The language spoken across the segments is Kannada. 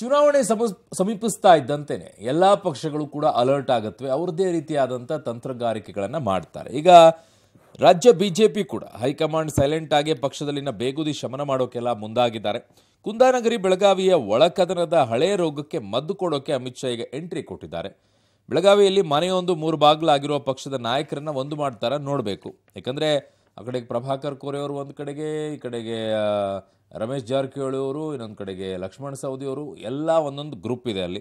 ಚುನಾವಣೆ ಸಮೀಪಿಸ್ತಾ ಇದ್ದಂತೆಯೇ ಎಲ್ಲ ಪಕ್ಷಗಳು ಕೂಡ ಅಲರ್ಟ್ ಆಗುತ್ತವೆ ಅವ್ರದ್ದೇ ರೀತಿಯಾದಂಥ ತಂತ್ರಗಾರಿಕೆಗಳನ್ನು ಮಾಡ್ತಾರೆ ಈಗ ರಾಜ್ಯ ಬಿಜೆಪಿ ಕೂಡ ಹೈಕಮಾಂಡ್ ಸೈಲೆಂಟ್ ಆಗಿ ಪಕ್ಷದಲ್ಲಿನ ಬೇಗುದಿ ಶಮನ ಮಾಡೋಕೆಲ್ಲ ಮುಂದಾಗಿದ್ದಾರೆ ಕುಂದಾನಗರಿ ಬೆಳಗಾವಿಯ ಒಳಕದನದ ಹಳೆಯ ರೋಗಕ್ಕೆ ಮದ್ದು ಕೊಡೋಕೆ ಅಮಿತ್ ಶಾ ಈಗ ಎಂಟ್ರಿ ಕೊಟ್ಟಿದ್ದಾರೆ ಬೆಳಗಾವಿಯಲ್ಲಿ ಮನೆಯೊಂದು ಮೂರು ಬಾಗಿಲಾಗಿರುವ ಪಕ್ಷದ ನಾಯಕರನ್ನ ಒಂದು ಮಾಡ್ತಾರೆ ನೋಡಬೇಕು ಯಾಕಂದರೆ ಆ ಕಡೆಗೆ ಪ್ರಭಾಕರ್ ಕೋರೆಯವರು ಒಂದು ಕಡೆಗೆ ಈ ಕಡೆಗೆ ರಮೇಶ್ ಜಾರಕಿಹೊಳಿ ಅವರು ಇನ್ನೊಂದು ಕಡೆಗೆ ಲಕ್ಷ್ಮಣ ಸವದಿ ಅವರು ಎಲ್ಲ ಒಂದೊಂದು ಗ್ರೂಪ್ ಇದೆ ಅಲ್ಲಿ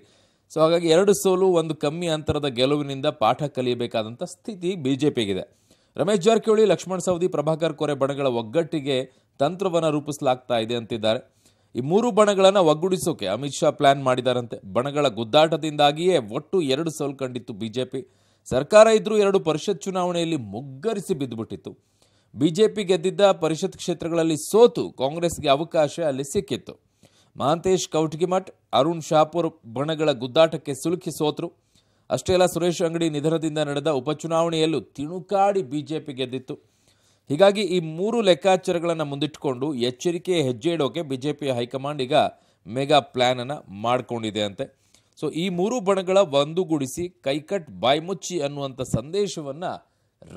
ಸೊ ಹಾಗಾಗಿ ಎರಡು ಸೋಲು ಒಂದು ಕಮ್ಮಿ ಅಂತರದ ಗೆಲುವಿನಿಂದ ಪಾಠ ಕಲಿಯಬೇಕಾದಂಥ ಸ್ಥಿತಿ ಬಿ ಜೆ ಪಿಗಿದೆ ರಮೇಶ್ ಜಾರಕಿಹೊಳಿ ಲಕ್ಷ್ಮಣ ಸವದಿ ಪ್ರಭಾಕರ್ ಕೋರೆ ಬಣಗಳ ಒಗ್ಗಟ್ಟಿಗೆ ತಂತ್ರವನ್ನು ರೂಪಿಸಲಾಗ್ತಾ ಇದೆ ಅಂತಿದ್ದಾರೆ ಈ ಮೂರು ಬಣಗಳನ್ನು ಒಗ್ಗೂಡಿಸೋಕೆ ಅಮಿತ್ ಶಾ ಪ್ಲಾನ್ ಮಾಡಿದಾರಂತೆ ಬಣಗಳ ಗುದ್ದಾಟದಿಂದಾಗಿಯೇ ಒಟ್ಟು ಎರಡು ಸೋಲು ಕಂಡಿತ್ತು ಬಿ ಸರ್ಕಾರ ಇದ್ರೂ ಎರಡು ಪರಿಷತ್ ಚುನಾವಣೆಯಲ್ಲಿ ಮುಗ್ಗರಿಸಿ ಬಿದ್ದುಬಿಟ್ಟಿತ್ತು ಬಿಜೆಪಿ ಗೆದ್ದಿದ್ದ ಪರಿಷತ್ ಕ್ಷೇತ್ರಗಳಲ್ಲಿ ಸೋತು ಕಾಂಗ್ರೆಸ್ಗೆ ಅವಕಾಶ ಅಲ್ಲಿ ಸಿಕ್ಕಿತ್ತು ಮಹಾಂತೇಶ್ ಕೌಟಗಿಮಠ್ ಅರುಣ್ ಶಾಪುರ್ ಬಣಗಳ ಗುದ್ದಾಟಕ್ಕೆ ಸಿಲುಕಿ ಸೋತರು ಅಷ್ಟೇ ಅಲ್ಲ ಸುರೇಶ್ ಅಂಗಡಿ ನಿಧನದಿಂದ ನಡೆದ ಉಪಚುನಾವಣೆಯಲ್ಲೂ ತಿಣುಕಾಡಿ ಬಿಜೆಪಿ ಗೆದ್ದಿತ್ತು ಹೀಗಾಗಿ ಈ ಮೂರು ಲೆಕ್ಕಾಚಾರಗಳನ್ನು ಮುಂದಿಟ್ಟುಕೊಂಡು ಎಚ್ಚರಿಕೆ ಹೆಜ್ಜೆ ಇಡೋಕೆ ಬಿಜೆಪಿಯ ಹೈಕಮಾಂಡ್ ಈಗ ಮೆಗಾ ಪ್ಲ್ಯಾನನ್ನು ಮಾಡಿಕೊಂಡಿದೆ ಅಂತೆ ಸೊ ಈ ಮೂರು ಬಣಗಳ ಒಂದುಗೂಡಿಸಿ ಕೈಕಟ್ ಬಾಯ್ಮುಚ್ಚಿ ಅನ್ನುವಂಥ ಸಂದೇಶವನ್ನು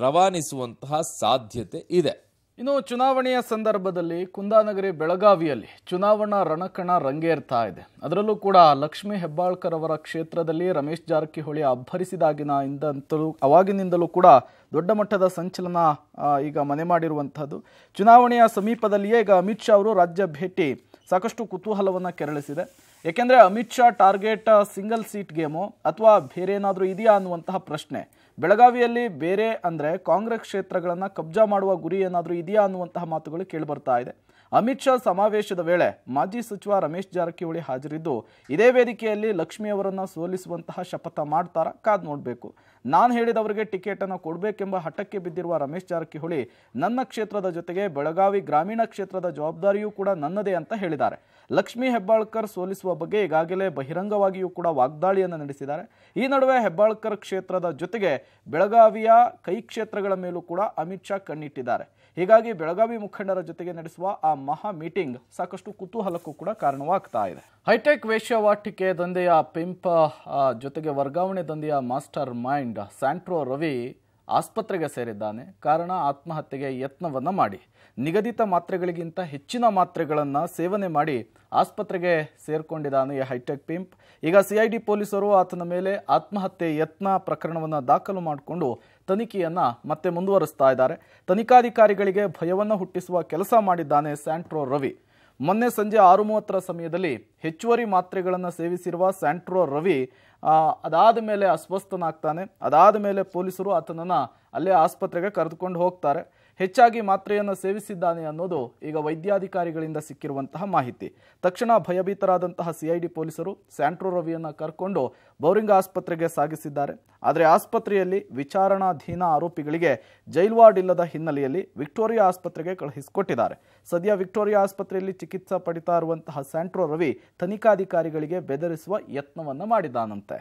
ರವಾನಿಸುವಂತಹ ಸಾಧ್ಯತೆ ಇದೆ ಇನ್ನು ಚುನಾವಣೆಯ ಸಂದರ್ಭದಲ್ಲಿ ಕುಂದಾನಗರಿ ಬೆಳಗಾವಿಯಲ್ಲಿ ಚುನಾವಣಾ ರಣಕಣ ರಂಗೇರ್ತಾ ಇದೆ ಅದರಲ್ಲೂ ಕೂಡ ಲಕ್ಷ್ಮೀ ಹೆಬ್ಬಾಳ್ಕರ್ ಅವರ ಕ್ಷೇತ್ರದಲ್ಲಿ ರಮೇಶ್ ಜಾರಕಿಹೊಳಿ ಅಬ್ಬರಿಸಿದಾಗಿನ ಇಂದಂತಲೂ ಅವಾಗಿನಿಂದಲೂ ಕೂಡ ದೊಡ್ಡ ಮಟ್ಟದ ಸಂಚಲನ ಈಗ ಮನೆ ಮಾಡಿರುವಂಥದ್ದು ಚುನಾವಣೆಯ ಸಮೀಪದಲ್ಲಿಯೇ ಈಗ ಅಮಿತ್ ಶಾ ಅವರು ರಾಜ್ಯ ಭೇಟಿ ಸಾಕಷ್ಟು ಕುತೂಹಲವನ್ನು ಕೆರಳಿಸಿದೆ ಏಕೆಂದರೆ Amit Shah target single seat game ಅಥವಾ ಬೇರೆ ಏನಾದರೂ ಇದೆಯಾ ಅನ್ನುವಂತಹ ಪ್ರಶ್ನೆ ಬೆಳಗಾವಿಯಲ್ಲಿ ಬೇರೆ ಅಂದರೆ ಕಾಂಗ್ರೆಸ್ ಕ್ಷೇತ್ರಗಳನ್ನು ಕಬ್ಜಾ ಮಾಡುವ ಗುರಿ ಏನಾದರೂ ಇದೆಯಾ ಅನ್ನುವಂತಹ ಮಾತುಗಳು ಕೇಳಿಬರ್ತಾ ಇದೆ ಅಮಿತ್ ಶಾ ಸಮಾವೇಶದ ವೇಳೆ ಮಾಜಿ ಸಚಿವ ರಮೇಶ್ ಜಾರಕಿಹೊಳಿ ಹಾಜರಿದ್ದು ಇದೇ ವೇದಿಕೆಯಲ್ಲಿ ಲಕ್ಷ್ಮಿಯವರನ್ನು ಸೋಲಿಸುವಂತಹ ಶಪಥ ಮಾಡ್ತಾರ ಕಾದ್ ನೋಡಬೇಕು ನಾನು ಹೇಳಿದವರಿಗೆ ಟಿಕೆಟನ್ನು ಕೊಡಬೇಕೆಂಬ ಹಠಕ್ಕೆ ಬಿದ್ದಿರುವ ರಮೇಶ್ ಜಾರಕಿಹೊಳಿ ನನ್ನ ಕ್ಷೇತ್ರದ ಜೊತೆಗೆ ಬೆಳಗಾವಿ ಗ್ರಾಮೀಣ ಕ್ಷೇತ್ರದ ಜವಾಬ್ದಾರಿಯೂ ಕೂಡ ನನ್ನದೇ ಅಂತ ಹೇಳಿದ್ದಾರೆ ಲಕ್ಷ್ಮಿ ಹೆಬ್ಬಾಳ್ಕರ್ ಸೋಲಿಸುವ ಬಗ್ಗೆ ಈಗಾಗಲೇ ಬಹಿರಂಗವಾಗಿಯೂ ಕೂಡ ವಾಗ್ದಾಳಿಯನ್ನು ನಡೆಸಿದ್ದಾರೆ ಈ ನಡುವೆ ಹೆಬ್ಬಾಳ್ಕರ್ ಕ್ಷೇತ್ರದ ಜೊತೆಗೆ ಬೆಳಗಾವಿಯ ಕೈ ಕ್ಷೇತ್ರಗಳ ಮೇಲೂ ಕೂಡ ಅಮಿತ್ ಶಾ ಕಣ್ಣಿಟ್ಟಿದ್ದಾರೆ ಹೀಗಾಗಿ ಬೆಳಗಾವಿ ಮುಖಂಡರ ಜೊತೆಗೆ ನಡೆಸುವ ಆ ಮಹಾ ಮೀಟಿಂಗ್ ಸಾಕಷ್ಟು ಕುತೂಹಲಕ್ಕೂ ಕೂಡ ಕಾರಣವಾಗ್ತಾ ಇದೆ ಹೈಟೆಕ್ ವೇಶ್ಯವಾಟಿಕೆ ದಂಧೆಯ ಪಿಂಪ ಜೊತೆಗೆ ವರ್ಗಾವಣೆ ದಂಧೆಯ ಮಾಸ್ಟರ್ ಮೈಂಡ್ ಸ್ಯಾಂಟ್ರೋ ರವಿ ಆಸ್ಪತ್ರೆಗೆ ಸೇರಿದ್ದಾನೆ ಕಾರಣ ಆತ್ಮಹತ್ಯೆಗೆ ಯತ್ನವನ್ನು ಮಾಡಿ ನಿಗದಿತ ಮಾತ್ರೆಗಳಿಗಿಂತ ಹೆಚ್ಚಿನ ಮಾತ್ರೆಗಳನ್ನು ಸೇವನೆ ಮಾಡಿ ಆಸ್ಪತ್ರೆಗೆ ಸೇರಿಕೊಂಡಿದ್ದಾನೆ ಈ ಹೈಟೆಕ್ ಪಿಂಪ್ ಈಗ ಸಿಐಡಿ ಪೊಲೀಸರು ಆತನ ಮೇಲೆ ಆತ್ಮಹತ್ಯೆ ಯತ್ನ ಪ್ರಕರಣವನ್ನು ದಾಖಲು ಮಾಡಿಕೊಂಡು ತನಿಖೆಯನ್ನು ಮತ್ತೆ ಮುಂದುವರಿಸ್ತಾ ಇದ್ದಾರೆ ತನಿಖಾಧಿಕಾರಿಗಳಿಗೆ ಭಯವನ್ನು ಹುಟ್ಟಿಸುವ ಕೆಲಸ ಮಾಡಿದ್ದಾನೆ ಸ್ಯಾಂಟ್ರೋ ರವಿ ಮೊನ್ನೆ ಸಂಜೆ ಆರು ಮೂವತ್ತರ ಸಮಯದಲ್ಲಿ ಹೆಚ್ಚುವರಿ ಮಾತ್ರೆಗಳನ್ನು ಸೇವಿಸಿರುವ ಸ್ಯಾಂಟ್ರೋ ರವಿ ಅದಾದ ಮೇಲೆ ಅಸ್ವಸ್ಥನಾಗ್ತಾನೆ ಅದಾದ ಮೇಲೆ ಪೊಲೀಸರು ಆತನನ್ನು ಅಲ್ಲೇ ಆಸ್ಪತ್ರೆಗೆ ಕರೆದುಕೊಂಡು ಹೋಗ್ತಾರೆ ಹೆಚ್ಚಾಗಿ ಮಾತ್ರೆಯನ್ನು ಸೇವಿಸಿದ್ದಾನೆ ಅನ್ನೋದು ಈಗ ವೈದ್ಯಾಧಿಕಾರಿಗಳಿಂದ ಸಿಕ್ಕಿರುವಂತಹ ಮಾಹಿತಿ ತಕ್ಷಣ ಭಯಭೀತರಾದಂತಹ ಸಿಐಡಿ ಪೊಲೀಸರು ಸ್ಯಾಂಟ್ರೋ ರವಿಯನ್ನು ಕರ್ಕೊಂಡು ಬೌರಿಂಗ್ ಆಸ್ಪತ್ರೆಗೆ ಸಾಗಿಸಿದ್ದಾರೆ ಆದರೆ ಆಸ್ಪತ್ರೆಯಲ್ಲಿ ವಿಚಾರಣಾಧೀನ ಆರೋಪಿಗಳಿಗೆ ಜೈಲ್ ವಾರ್ಡ್ ಇಲ್ಲದ ಹಿನ್ನೆಲೆಯಲ್ಲಿ ವಿಕ್ಟೋರಿಯಾ ಆಸ್ಪತ್ರೆಗೆ ಕಳುಹಿಸಿಕೊಟ್ಟಿದ್ದಾರೆ ಸದ್ಯ ವಿಕ್ಟೋರಿಯಾ ಆಸ್ಪತ್ರೆಯಲ್ಲಿ ಚಿಕಿತ್ಸೆ ಪಡಿತಾ ಇರುವಂತಹ ಸ್ಯಾಂಟ್ರೋ ರವಿ ತನಿಖಾಧಿಕಾರಿಗಳಿಗೆ ಬೆದರಿಸುವ ಯತ್ನವನ್ನು ಮಾಡಿದ್ದಾನಂತೆ